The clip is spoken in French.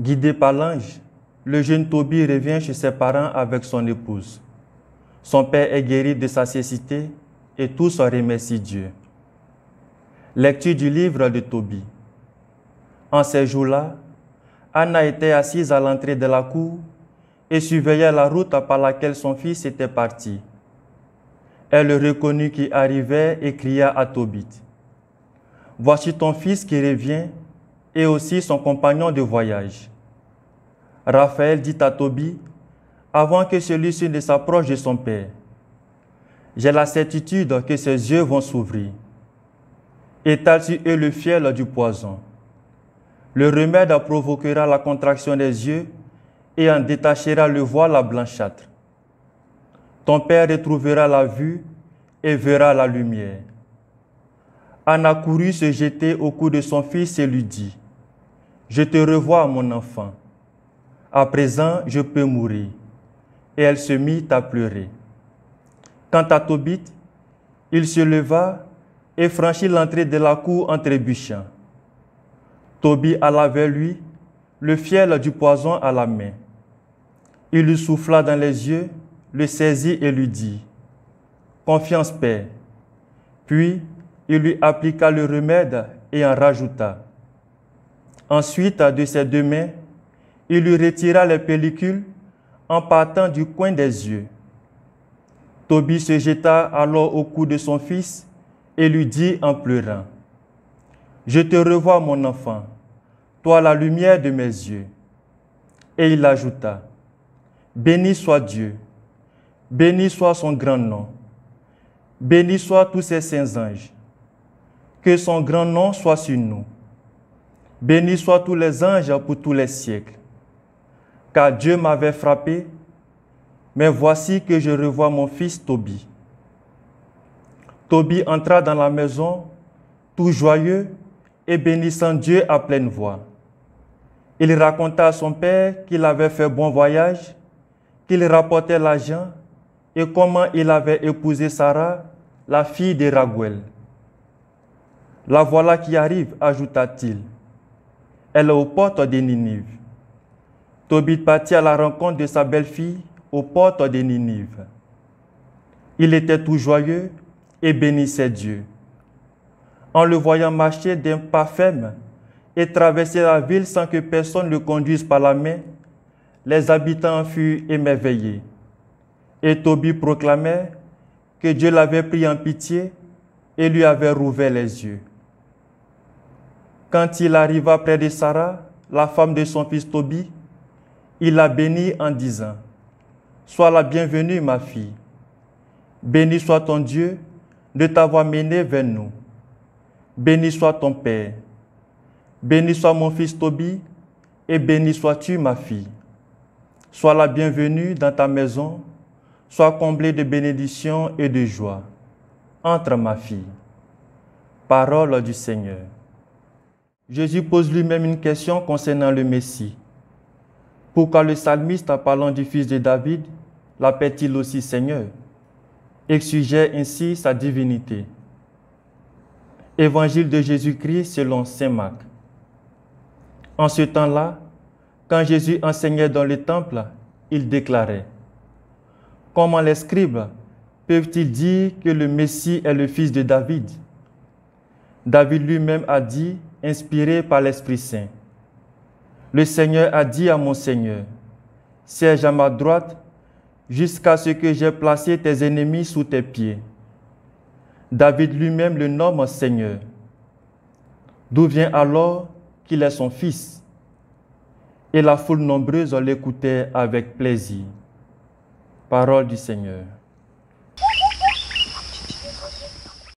Guidé par l'ange, le jeune Tobie revient chez ses parents avec son épouse. Son père est guéri de sa cécité et tous remercient Dieu. Lecture du livre de Tobie. En ces jours-là, Anna était assise à l'entrée de la cour et surveillait la route par laquelle son fils était parti. Elle le reconnut qui arrivait et cria à Tobit. Voici ton fils qui revient et aussi son compagnon de voyage. Raphaël dit à Tobie, avant que celui-ci ne s'approche de son père, j'ai la certitude que ses yeux vont s'ouvrir. Étale sur eux le fiel du poison. Le remède provoquera la contraction des yeux et en détachera le voile blanchâtre. Ton père retrouvera la vue et verra la lumière. Anna courut se jeter au cou de son fils et lui dit, Je te revois, mon enfant à présent je peux mourir. Et elle se mit à pleurer. Quant à Tobit, il se leva et franchit l'entrée de la cour en trébuchant. Tobit alla vers lui, le fiel du poison à la main. Il lui souffla dans les yeux, le saisit et lui dit, Confiance, Père. Puis il lui appliqua le remède et en rajouta. Ensuite, de ses deux mains, il lui retira les pellicules en partant du coin des yeux. Tobie se jeta alors au cou de son fils et lui dit en pleurant, Je te revois mon enfant, toi la lumière de mes yeux. Et il ajouta, Béni soit Dieu, béni soit son grand nom, béni soit tous ses saints anges, que son grand nom soit sur nous, béni soit tous les anges pour tous les siècles car Dieu m'avait frappé, mais voici que je revois mon fils Tobie. Tobie entra dans la maison, tout joyeux et bénissant Dieu à pleine voix. Il raconta à son père qu'il avait fait bon voyage, qu'il rapportait l'argent et comment il avait épousé Sarah, la fille de Raguel. La voilà qui arrive, ajouta-t-il. Elle est aux portes des Ninive. Tobit partit à la rencontre de sa belle-fille aux portes de Ninive. Il était tout joyeux et bénissait Dieu. En le voyant marcher d'un pas ferme et traverser la ville sans que personne le conduise par la main, les habitants furent émerveillés. Et Tobie proclamait que Dieu l'avait pris en pitié et lui avait rouvert les yeux. Quand il arriva près de Sarah, la femme de son fils Tobie, il la bénit en disant, Sois la bienvenue, ma fille. Béni soit ton Dieu de t'avoir menée vers nous. Béni soit ton Père. Béni soit mon fils Tobie, et béni sois-tu, ma fille. Sois la bienvenue dans ta maison, sois comblée de bénédictions et de joie. Entre, ma fille. Parole du Seigneur. Jésus pose lui-même une question concernant le Messie. Pourquoi le psalmiste, en parlant du fils de David, l'appelle-t-il aussi Seigneur Exugère ainsi sa divinité. Évangile de Jésus-Christ selon Saint Marc. En ce temps-là, quand Jésus enseignait dans le temple, il déclarait Comment les scribes peuvent-ils dire que le Messie est le fils de David David lui-même a dit, inspiré par l'Esprit Saint le Seigneur a dit à mon Seigneur, siège à ma droite jusqu'à ce que j'aie placé tes ennemis sous tes pieds. David lui-même le nomme Seigneur. D'où vient alors qu'il est son fils Et la foule nombreuse l'écoutait avec plaisir. Parole du Seigneur.